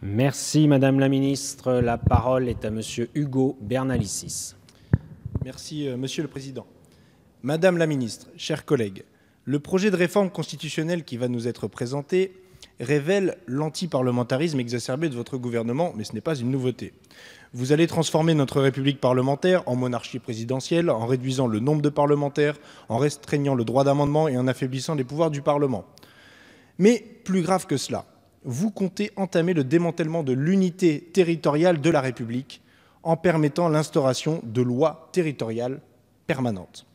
Merci Madame la Ministre. La parole est à Monsieur Hugo Bernalicis. Merci euh, Monsieur le Président. Madame la Ministre, chers collègues, le projet de réforme constitutionnelle qui va nous être présenté révèle l'antiparlementarisme exacerbé de votre gouvernement, mais ce n'est pas une nouveauté. Vous allez transformer notre République parlementaire en monarchie présidentielle en réduisant le nombre de parlementaires, en restreignant le droit d'amendement et en affaiblissant les pouvoirs du Parlement. Mais plus grave que cela, vous comptez entamer le démantèlement de l'unité territoriale de la République en permettant l'instauration de lois territoriales permanentes.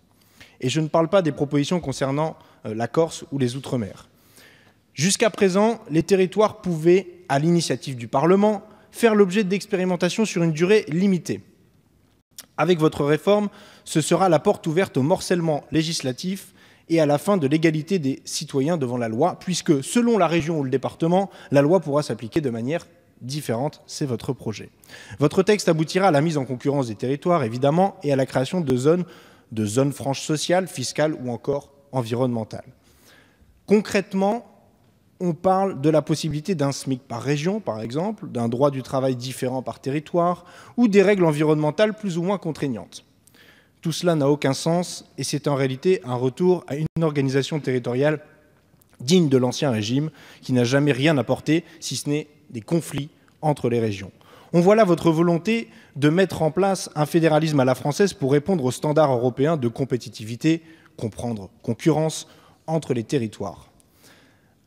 Et je ne parle pas des propositions concernant euh, la Corse ou les Outre-mer. Jusqu'à présent, les territoires pouvaient, à l'initiative du Parlement, faire l'objet d'expérimentations sur une durée limitée. Avec votre réforme, ce sera la porte ouverte au morcellement législatif et à la fin de l'égalité des citoyens devant la loi, puisque selon la région ou le département, la loi pourra s'appliquer de manière différente. C'est votre projet. Votre texte aboutira à la mise en concurrence des territoires, évidemment, et à la création de zones, de zones franches sociales, fiscales ou encore environnementales. Concrètement, on parle de la possibilité d'un SMIC par région, par exemple, d'un droit du travail différent par territoire, ou des règles environnementales plus ou moins contraignantes. Tout cela n'a aucun sens et c'est en réalité un retour à une organisation territoriale digne de l'ancien régime qui n'a jamais rien apporté si ce n'est des conflits entre les régions. On voit là votre volonté de mettre en place un fédéralisme à la française pour répondre aux standards européens de compétitivité, comprendre concurrence entre les territoires.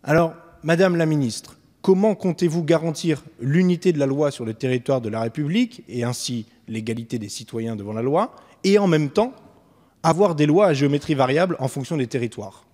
Alors, Madame la Ministre, comment comptez-vous garantir l'unité de la loi sur le territoire de la République et ainsi l'égalité des citoyens devant la loi, et en même temps avoir des lois à géométrie variable en fonction des territoires.